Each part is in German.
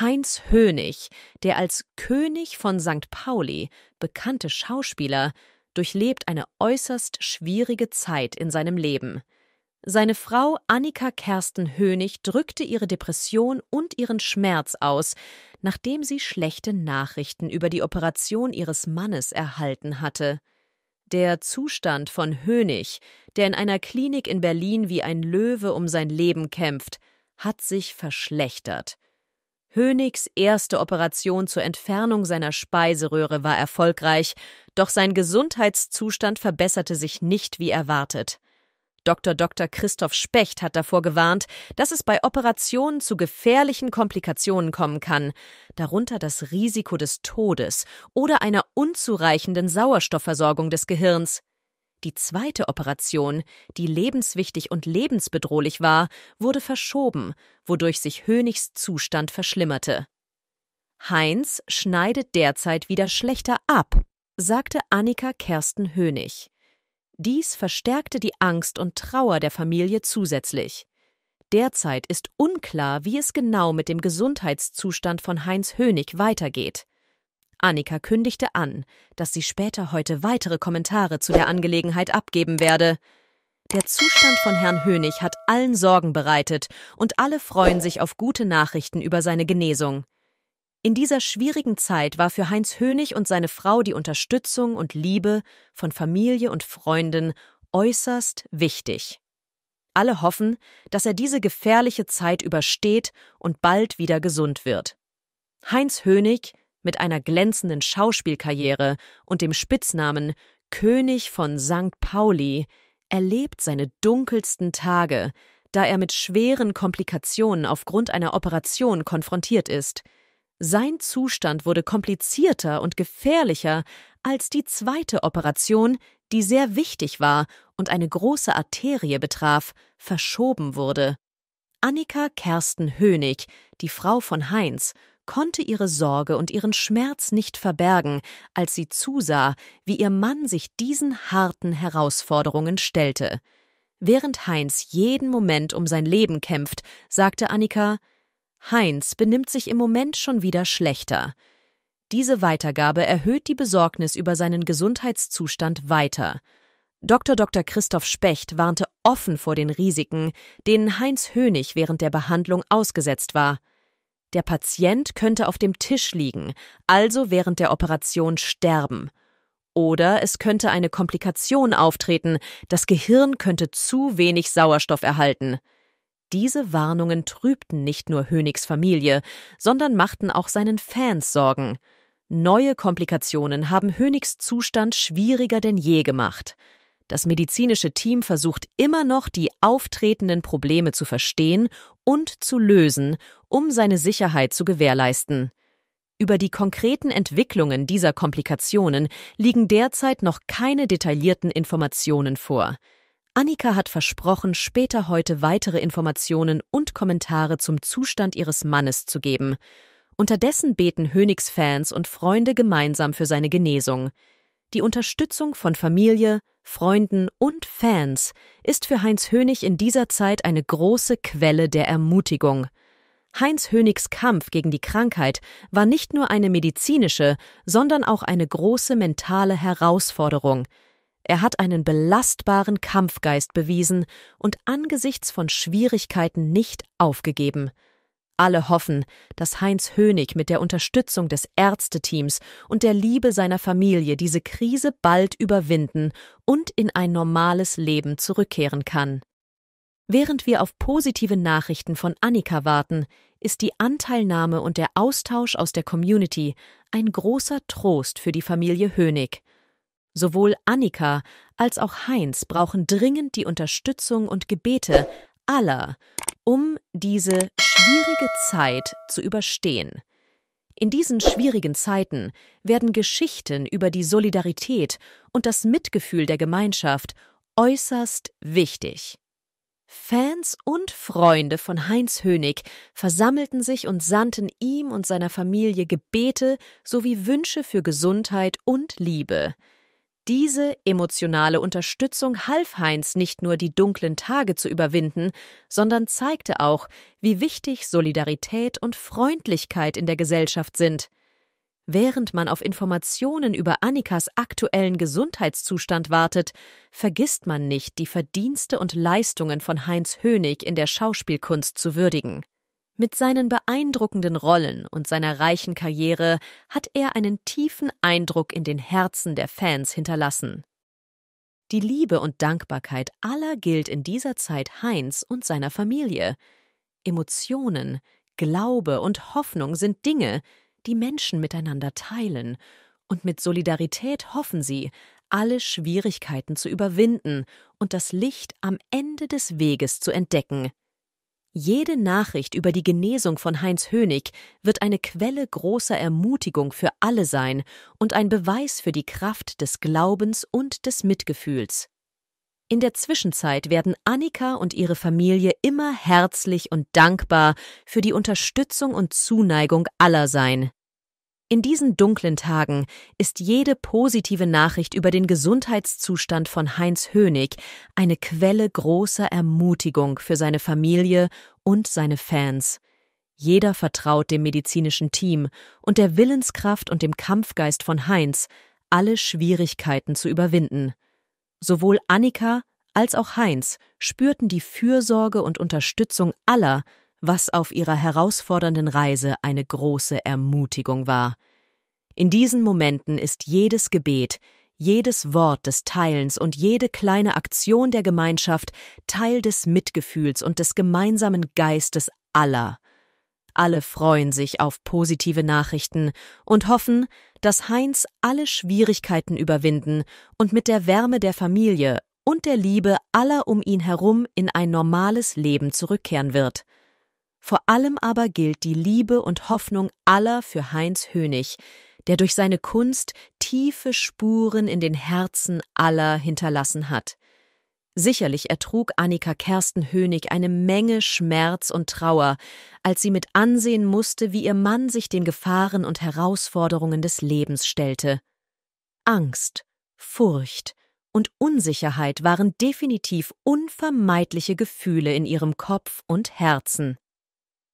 Heinz Hönig, der als König von St. Pauli bekannte Schauspieler, durchlebt eine äußerst schwierige Zeit in seinem Leben. Seine Frau Annika Kersten Hönig drückte ihre Depression und ihren Schmerz aus, nachdem sie schlechte Nachrichten über die Operation ihres Mannes erhalten hatte. Der Zustand von Hönig, der in einer Klinik in Berlin wie ein Löwe um sein Leben kämpft, hat sich verschlechtert. Hönigs erste Operation zur Entfernung seiner Speiseröhre war erfolgreich, doch sein Gesundheitszustand verbesserte sich nicht wie erwartet. Dr. Dr. Christoph Specht hat davor gewarnt, dass es bei Operationen zu gefährlichen Komplikationen kommen kann, darunter das Risiko des Todes oder einer unzureichenden Sauerstoffversorgung des Gehirns. Die zweite Operation, die lebenswichtig und lebensbedrohlich war, wurde verschoben, wodurch sich Hönigs Zustand verschlimmerte. Heinz schneidet derzeit wieder schlechter ab, sagte Annika Kersten Hönig. Dies verstärkte die Angst und Trauer der Familie zusätzlich. Derzeit ist unklar, wie es genau mit dem Gesundheitszustand von Heinz Hönig weitergeht. Annika kündigte an, dass sie später heute weitere Kommentare zu der Angelegenheit abgeben werde. Der Zustand von Herrn Hönig hat allen Sorgen bereitet und alle freuen sich auf gute Nachrichten über seine Genesung. In dieser schwierigen Zeit war für Heinz Hönig und seine Frau die Unterstützung und Liebe von Familie und Freunden äußerst wichtig. Alle hoffen, dass er diese gefährliche Zeit übersteht und bald wieder gesund wird. Heinz Hönig mit einer glänzenden Schauspielkarriere und dem Spitznamen König von St. Pauli, erlebt seine dunkelsten Tage, da er mit schweren Komplikationen aufgrund einer Operation konfrontiert ist. Sein Zustand wurde komplizierter und gefährlicher als die zweite Operation, die sehr wichtig war und eine große Arterie betraf, verschoben wurde. Annika Kersten Hönig, die Frau von Heinz, konnte ihre Sorge und ihren Schmerz nicht verbergen, als sie zusah, wie ihr Mann sich diesen harten Herausforderungen stellte. Während Heinz jeden Moment um sein Leben kämpft, sagte Annika Heinz benimmt sich im Moment schon wieder schlechter. Diese Weitergabe erhöht die Besorgnis über seinen Gesundheitszustand weiter. Dr. Dr. Christoph Specht warnte offen vor den Risiken, denen Heinz Hönig während der Behandlung ausgesetzt war. Der Patient könnte auf dem Tisch liegen, also während der Operation sterben. Oder es könnte eine Komplikation auftreten, das Gehirn könnte zu wenig Sauerstoff erhalten. Diese Warnungen trübten nicht nur Hönigs Familie, sondern machten auch seinen Fans Sorgen. Neue Komplikationen haben Hönigs Zustand schwieriger denn je gemacht. Das medizinische Team versucht immer noch, die auftretenden Probleme zu verstehen und zu lösen, um seine Sicherheit zu gewährleisten. Über die konkreten Entwicklungen dieser Komplikationen liegen derzeit noch keine detaillierten Informationen vor. Annika hat versprochen, später heute weitere Informationen und Kommentare zum Zustand ihres Mannes zu geben. Unterdessen beten Hönigs Fans und Freunde gemeinsam für seine Genesung. Die Unterstützung von Familie, Freunden und Fans ist für Heinz Hönig in dieser Zeit eine große Quelle der Ermutigung. Heinz Hönigs Kampf gegen die Krankheit war nicht nur eine medizinische, sondern auch eine große mentale Herausforderung. Er hat einen belastbaren Kampfgeist bewiesen und angesichts von Schwierigkeiten nicht aufgegeben. Alle hoffen, dass Heinz Hönig mit der Unterstützung des Ärzteteams und der Liebe seiner Familie diese Krise bald überwinden und in ein normales Leben zurückkehren kann. Während wir auf positive Nachrichten von Annika warten, ist die Anteilnahme und der Austausch aus der Community ein großer Trost für die Familie Hönig. Sowohl Annika als auch Heinz brauchen dringend die Unterstützung und Gebete aller, um diese schwierige Zeit zu überstehen. In diesen schwierigen Zeiten werden Geschichten über die Solidarität und das Mitgefühl der Gemeinschaft äußerst wichtig. Fans und Freunde von Heinz Hönig versammelten sich und sandten ihm und seiner Familie Gebete sowie Wünsche für Gesundheit und Liebe. Diese emotionale Unterstützung half Heinz nicht nur die dunklen Tage zu überwinden, sondern zeigte auch, wie wichtig Solidarität und Freundlichkeit in der Gesellschaft sind. Während man auf Informationen über Annikas aktuellen Gesundheitszustand wartet, vergisst man nicht, die Verdienste und Leistungen von Heinz Hönig in der Schauspielkunst zu würdigen. Mit seinen beeindruckenden Rollen und seiner reichen Karriere hat er einen tiefen Eindruck in den Herzen der Fans hinterlassen. Die Liebe und Dankbarkeit aller gilt in dieser Zeit Heinz und seiner Familie. Emotionen, Glaube und Hoffnung sind Dinge, die Menschen miteinander teilen, und mit Solidarität hoffen sie, alle Schwierigkeiten zu überwinden und das Licht am Ende des Weges zu entdecken, jede Nachricht über die Genesung von Heinz Hönig wird eine Quelle großer Ermutigung für alle sein und ein Beweis für die Kraft des Glaubens und des Mitgefühls. In der Zwischenzeit werden Annika und ihre Familie immer herzlich und dankbar für die Unterstützung und Zuneigung aller sein. In diesen dunklen Tagen ist jede positive Nachricht über den Gesundheitszustand von Heinz Hönig eine Quelle großer Ermutigung für seine Familie und seine Fans. Jeder vertraut dem medizinischen Team und der Willenskraft und dem Kampfgeist von Heinz, alle Schwierigkeiten zu überwinden. Sowohl Annika als auch Heinz spürten die Fürsorge und Unterstützung aller, was auf ihrer herausfordernden Reise eine große Ermutigung war. In diesen Momenten ist jedes Gebet, jedes Wort des Teilens und jede kleine Aktion der Gemeinschaft Teil des Mitgefühls und des gemeinsamen Geistes aller. Alle freuen sich auf positive Nachrichten und hoffen, dass Heinz alle Schwierigkeiten überwinden und mit der Wärme der Familie und der Liebe aller um ihn herum in ein normales Leben zurückkehren wird. Vor allem aber gilt die Liebe und Hoffnung aller für Heinz Hönig, der durch seine Kunst tiefe Spuren in den Herzen aller hinterlassen hat. Sicherlich ertrug Annika Kersten Hönig eine Menge Schmerz und Trauer, als sie mit ansehen musste, wie ihr Mann sich den Gefahren und Herausforderungen des Lebens stellte. Angst, Furcht und Unsicherheit waren definitiv unvermeidliche Gefühle in ihrem Kopf und Herzen.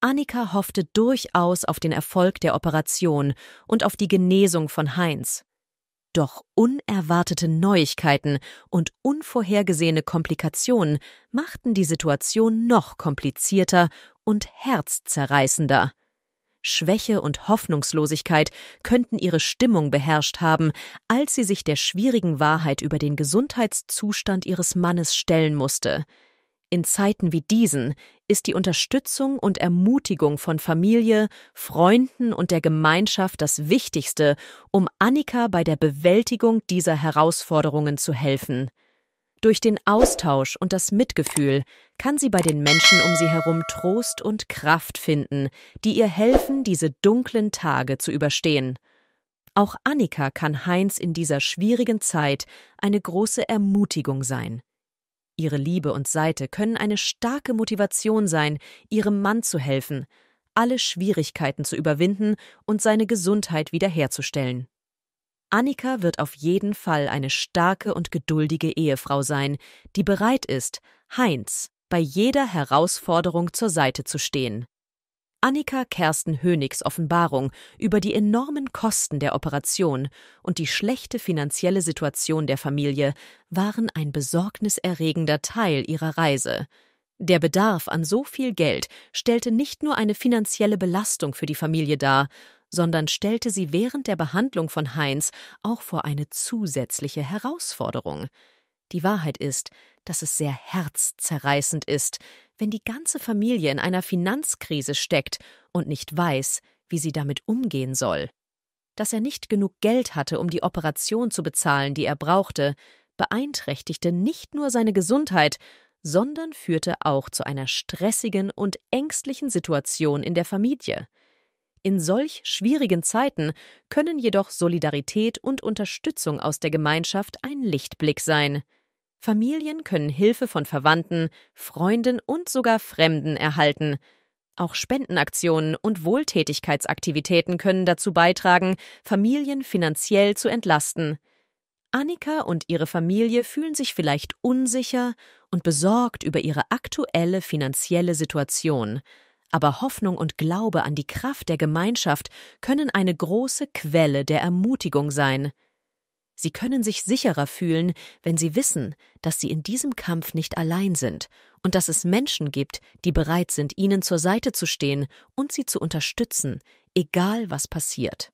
Annika hoffte durchaus auf den Erfolg der Operation und auf die Genesung von Heinz. Doch unerwartete Neuigkeiten und unvorhergesehene Komplikationen machten die Situation noch komplizierter und herzzerreißender. Schwäche und Hoffnungslosigkeit könnten ihre Stimmung beherrscht haben, als sie sich der schwierigen Wahrheit über den Gesundheitszustand ihres Mannes stellen musste – in Zeiten wie diesen ist die Unterstützung und Ermutigung von Familie, Freunden und der Gemeinschaft das Wichtigste, um Annika bei der Bewältigung dieser Herausforderungen zu helfen. Durch den Austausch und das Mitgefühl kann sie bei den Menschen um sie herum Trost und Kraft finden, die ihr helfen, diese dunklen Tage zu überstehen. Auch Annika kann Heinz in dieser schwierigen Zeit eine große Ermutigung sein. Ihre Liebe und Seite können eine starke Motivation sein, Ihrem Mann zu helfen, alle Schwierigkeiten zu überwinden und seine Gesundheit wiederherzustellen. Annika wird auf jeden Fall eine starke und geduldige Ehefrau sein, die bereit ist, Heinz bei jeder Herausforderung zur Seite zu stehen. Annika Kersten Hönigs Offenbarung über die enormen Kosten der Operation und die schlechte finanzielle Situation der Familie waren ein besorgniserregender Teil ihrer Reise. Der Bedarf an so viel Geld stellte nicht nur eine finanzielle Belastung für die Familie dar, sondern stellte sie während der Behandlung von Heinz auch vor eine zusätzliche Herausforderung. Die Wahrheit ist, dass es sehr herzzerreißend ist, wenn die ganze Familie in einer Finanzkrise steckt und nicht weiß, wie sie damit umgehen soll. Dass er nicht genug Geld hatte, um die Operation zu bezahlen, die er brauchte, beeinträchtigte nicht nur seine Gesundheit, sondern führte auch zu einer stressigen und ängstlichen Situation in der Familie. In solch schwierigen Zeiten können jedoch Solidarität und Unterstützung aus der Gemeinschaft ein Lichtblick sein. Familien können Hilfe von Verwandten, Freunden und sogar Fremden erhalten. Auch Spendenaktionen und Wohltätigkeitsaktivitäten können dazu beitragen, Familien finanziell zu entlasten. Annika und ihre Familie fühlen sich vielleicht unsicher und besorgt über ihre aktuelle finanzielle Situation. Aber Hoffnung und Glaube an die Kraft der Gemeinschaft können eine große Quelle der Ermutigung sein. Sie können sich sicherer fühlen, wenn sie wissen, dass sie in diesem Kampf nicht allein sind und dass es Menschen gibt, die bereit sind, ihnen zur Seite zu stehen und sie zu unterstützen, egal was passiert.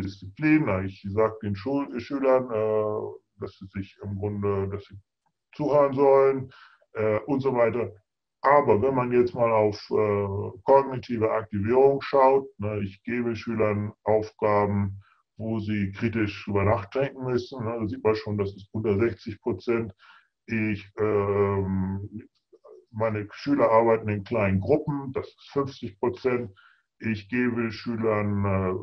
Disziplin, ich sage den Schul Schülern, äh, dass sie sich im Grunde, dass sie zuhören sollen äh, und so weiter. Aber wenn man jetzt mal auf äh, kognitive Aktivierung schaut, ne, ich gebe Schülern Aufgaben, wo sie kritisch über Nacht nachdenken müssen. Da also sieht man schon, das ist unter 60 Prozent. Ich, ähm, meine Schüler arbeiten in kleinen Gruppen, das ist 50 Prozent. Ich gebe Schülern äh,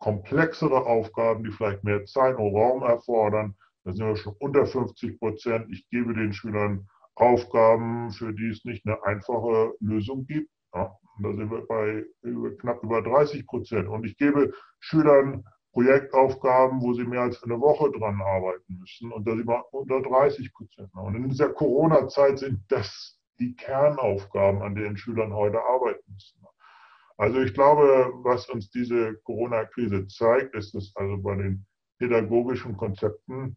komplexere Aufgaben, die vielleicht mehr Zeit und Raum erfordern. Da sind wir schon unter 50 Prozent. Ich gebe den Schülern Aufgaben, für die es nicht eine einfache Lösung gibt. Ja, da sind wir bei knapp über 30 Prozent. Und ich gebe Schülern Projektaufgaben, wo sie mehr als eine Woche dran arbeiten müssen und da sind wir unter 30 Prozent. Und in dieser Corona-Zeit sind das die Kernaufgaben, an denen Schülern heute arbeiten müssen. Also ich glaube, was uns diese Corona-Krise zeigt, ist, dass also bei den pädagogischen Konzepten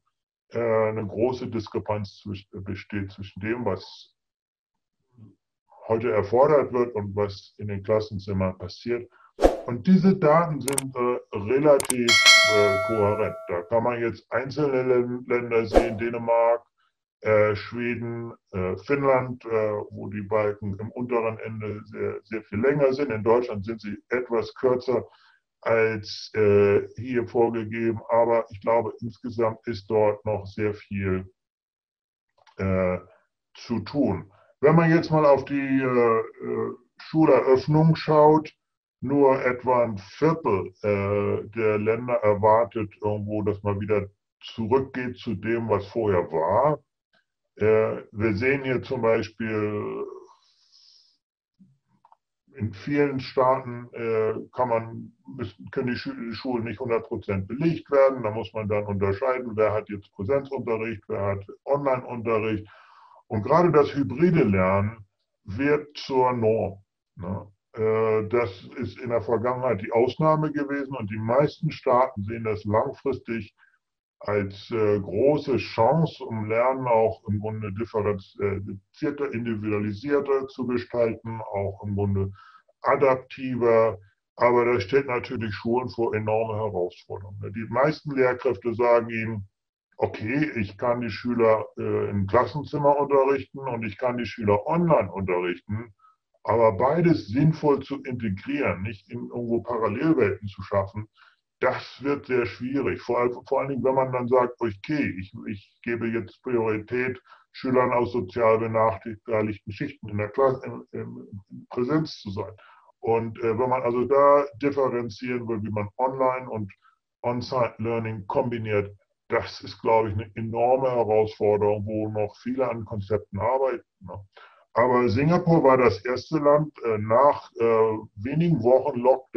äh, eine große Diskrepanz äh, besteht zwischen dem, was heute erfordert wird und was in den Klassenzimmern passiert. Und diese Daten sind äh, relativ äh, kohärent. Da kann man jetzt einzelne Länder sehen, Dänemark, äh, Schweden, äh, Finnland, äh, wo die Balken im unteren Ende sehr, sehr, viel länger sind. In Deutschland sind sie etwas kürzer als äh, hier vorgegeben, aber ich glaube, insgesamt ist dort noch sehr viel zu tun. Wenn man jetzt mal auf die Schuleröffnung schaut, nur etwa ein Viertel äh, der Länder erwartet irgendwo, dass man wieder zurückgeht zu dem, was vorher war. Äh, wir sehen hier zum Beispiel, in vielen Staaten äh, kann man, können die Schulen nicht 100% belegt werden. Da muss man dann unterscheiden, wer hat jetzt Präsenzunterricht, wer hat Onlineunterricht. Und gerade das hybride Lernen wird zur Norm. Ne? Äh, das ist in der Vergangenheit die Ausnahme gewesen und die meisten Staaten sehen das langfristig als äh, große Chance, um Lernen auch im Grunde äh, differenzierter, individualisierter zu gestalten, auch im Grunde adaptiver. Aber das stellt natürlich Schulen vor enorme Herausforderungen. Ne, die meisten Lehrkräfte sagen ihnen, okay, ich kann die Schüler im Klassenzimmer unterrichten und ich kann die Schüler online unterrichten. Aber beides sinnvoll zu integrieren, nicht in irgendwo Parallelwelten zu schaffen, das wird sehr schwierig. Vor, vor allen Dingen, wenn man dann sagt, okay, ich, ich gebe jetzt Priorität Schülern aus sozial benachteiligten Schichten in der Klasse in, in Präsenz zu sein. Und äh, wenn man also da differenzieren will, wie man Online und On-Site Learning kombiniert, das ist, glaube ich, eine enorme Herausforderung, wo noch viele an Konzepten arbeiten. Ne? Aber Singapur war das erste Land äh, nach äh, wenigen Wochen Lockdown,